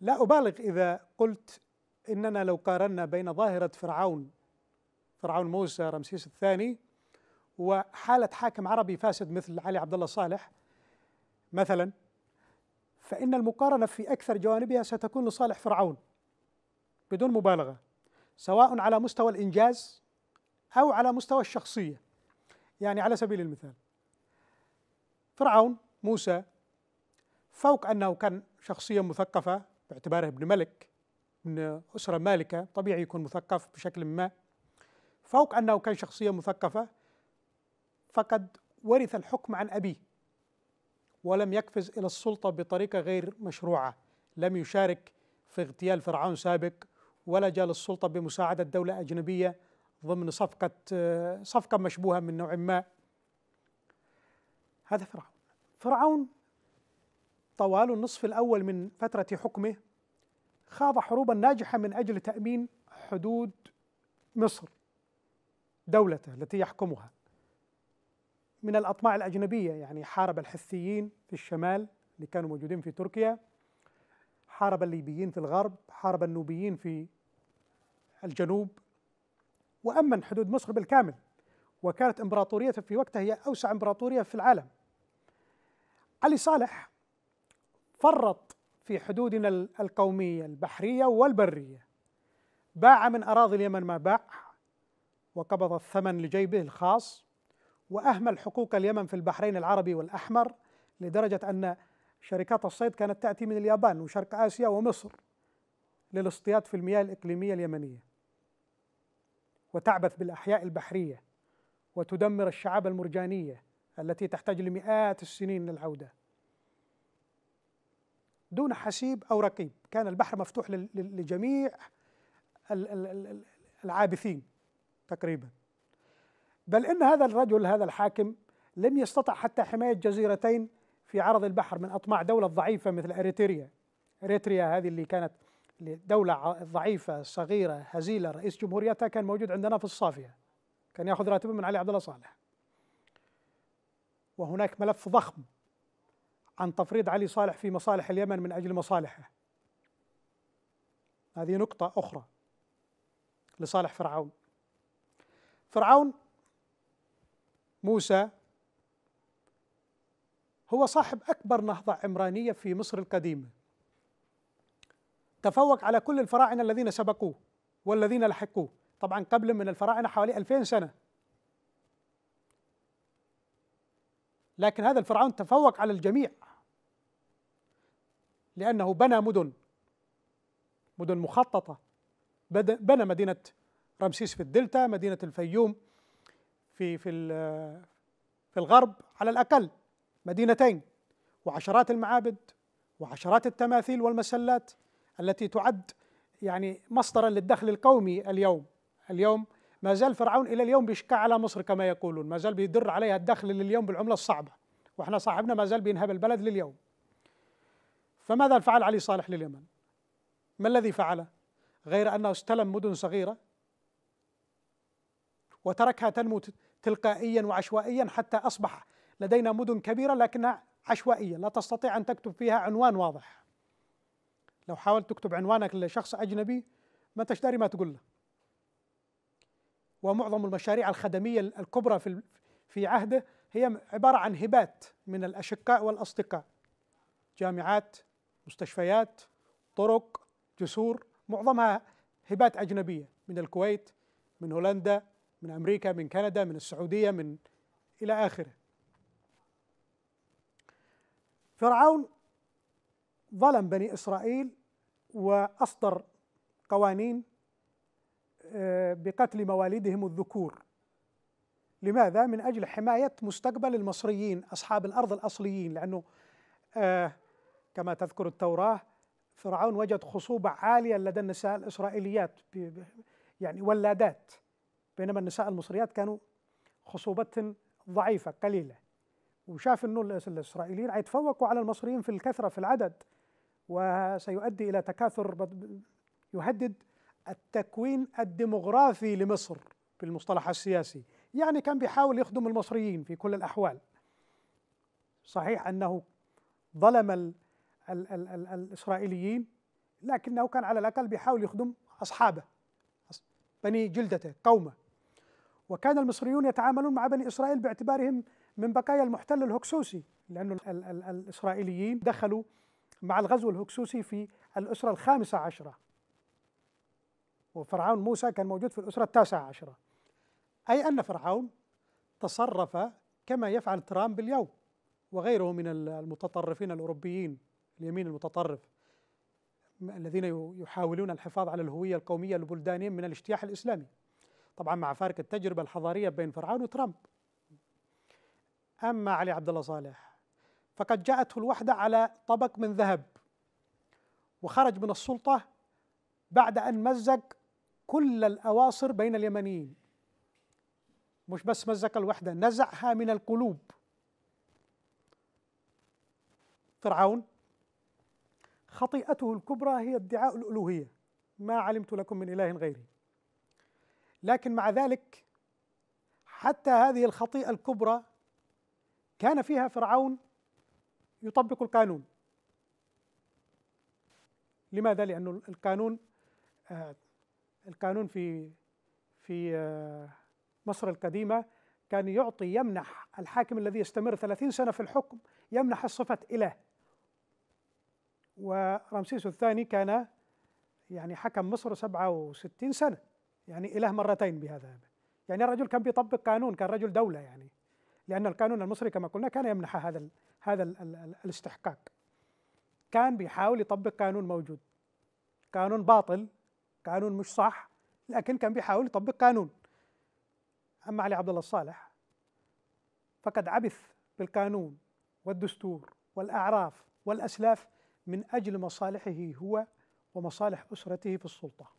لا أبالغ إذا قلت إننا لو قارنا بين ظاهرة فرعون فرعون موسى رمسيس الثاني وحالة حاكم عربي فاسد مثل علي عبد الله صالح مثلا فإن المقارنة في أكثر جوانبها ستكون لصالح فرعون بدون مبالغة سواء على مستوى الإنجاز أو على مستوى الشخصية يعني على سبيل المثال فرعون موسى فوق أنه كان شخصية مثقفة باعتباره ابن ملك من أسرة مالكة طبيعي يكون مثقف بشكل ما فوق أنه كان شخصية مثقفة فقد ورث الحكم عن أبيه ولم يقفز إلى السلطة بطريقة غير مشروعة لم يشارك في اغتيال فرعون سابق ولا جاء للسلطة بمساعدة دولة أجنبية ضمن صفقة صفقة مشبوهة من نوع ما هذا فرعون فرعون طوال النصف الأول من فترة حكمه خاض حروبا ناجحة من أجل تأمين حدود مصر دولته التي يحكمها من الأطماع الأجنبية يعني حارب الحثيين في الشمال اللي كانوا موجودين في تركيا حارب الليبيين في الغرب حارب النوبيين في الجنوب وأمن حدود مصر بالكامل وكانت إمبراطورية في وقتها هي أوسع إمبراطورية في العالم علي صالح فرط في حدودنا القومية البحرية والبرية باع من أراضي اليمن ما باع وقبض الثمن لجيبه الخاص وأهمل حقوق اليمن في البحرين العربي والأحمر لدرجة أن شركات الصيد كانت تأتي من اليابان وشرق آسيا ومصر للاصطياد في المياه الإقليمية اليمنية وتعبث بالأحياء البحرية وتدمر الشعاب المرجانية التي تحتاج لمئات السنين للعودة دون حسيب أو رقيب كان البحر مفتوح لجميع العابثين تقريبا بل إن هذا الرجل هذا الحاكم لم يستطع حتى حماية جزيرتين في عرض البحر من أطماع دولة ضعيفة مثل أريتريا أريتريا هذه اللي كانت دولة ضعيفة صغيرة هزيلة رئيس جمهوريتها كان موجود عندنا في الصافية كان ياخذ راتبه من علي عبد الله صالح وهناك ملف ضخم عن تفريض علي صالح في مصالح اليمن من أجل مصالحه هذه نقطة أخرى لصالح فرعون فرعون موسى هو صاحب أكبر نهضة عمرانية في مصر القديمة تفوق على كل الفراعنة الذين سبقوه والذين لحقوه طبعا قبل من الفراعنة حوالي 2000 سنة لكن هذا الفرعون تفوق على الجميع لأنه بنى مدن مدن مخططة بنى مدينة رمسيس في الدلتا مدينة الفيوم في في في الغرب على الأقل مدينتين وعشرات المعابد وعشرات التماثيل والمسلات التي تعد يعني مصدرا للدخل القومي اليوم اليوم ما زال فرعون الى اليوم بيشكى على مصر كما يقولون ما زال بيدر عليها الدخل لليوم بالعمله الصعبه واحنا صاحبنا ما زال بينهب البلد لليوم فماذا فعل علي صالح لليمن ما الذي فعله غير أنه استلم مدن صغيرة وتركها تنمو تلقائيا وعشوائيا حتى أصبح لدينا مدن كبيرة لكنها عشوائية لا تستطيع أن تكتب فيها عنوان واضح لو حاولت تكتب عنوانك لشخص أجنبي ما تشتري ما تقول له ومعظم المشاريع الخدمية الكبرى في في عهده هي عبارة عن هبات من الأشقاء والأصدقاء جامعات مستشفيات طرق جسور معظمها هبات أجنبية من الكويت من هولندا من أمريكا من كندا من السعودية من إلى آخره فرعون ظلم بني إسرائيل وأصدر قوانين آه، بقتل مواليدهم الذكور لماذا؟ من أجل حماية مستقبل المصريين أصحاب الأرض الأصليين لأنه آه، كما تذكر التوراة فرعون وجد خصوبة عالية لدى النساء الإسرائيليات يعني ولادات بينما النساء المصريات كانوا خصوبة ضعيفة قليلة وشاف أنه الإسرائيليين يتفوقوا على المصريين في الكثرة في العدد وسيؤدي إلى تكاثر يهدد التكوين الديمغرافي لمصر بالمصطلح السياسي يعني كان بيحاول يخدم المصريين في كل الأحوال صحيح أنه ظلم ال ال ال الإسرائيليين لكنه كان على الأقل بيحاول يخدم أصحابه بني جلدته قومه وكان المصريون يتعاملون مع بني إسرائيل باعتبارهم من بقايا المحتل الهكسوسي لأن الـ ال ال الإسرائيليين دخلوا مع الغزو الهكسوسي في الأسرة الخامسة عشرة وفرعون موسى كان موجود في الأسرة التاسعة عشرة أي أن فرعون تصرف كما يفعل ترامب اليوم وغيره من المتطرفين الأوروبيين اليمين المتطرف الذين يحاولون الحفاظ على الهوية القومية لبلدانهم من الاجتياح الإسلامي طبعا مع فارق التجربة الحضارية بين فرعون وترامب أما علي عبد الله صالح فقد جاءته الوحدة على طبق من ذهب وخرج من السلطة بعد أن مزق كل الأواصر بين اليمنيين مش بس مزق الوحدة نزعها من القلوب فرعون خطيئته الكبرى هي ادعاء الالوهيه ما علمت لكم من اله غيري لكن مع ذلك حتى هذه الخطيئه الكبرى كان فيها فرعون يطبق القانون لماذا لانه القانون آه، القانون في في آه، مصر القديمه كان يعطي يمنح الحاكم الذي يستمر ثلاثين سنة في الحكم يمنح الصفة إله ورمسيس الثاني كان يعني حكم مصر 67 سنة يعني إله مرتين بهذا يعني الرجل كان بيطبق قانون كان رجل دولة يعني لأن القانون المصري كما قلنا كان يمنح هذا الـ هذا الـ الـ الاستحقاق كان بيحاول يطبق قانون موجود قانون باطل قانون مش صح لكن كان بيحاول يطبق قانون أما علي عبد الله الصالح فقد عبث بالقانون والدستور والأعراف والأسلاف من أجل مصالحه هو ومصالح أسرته في السلطة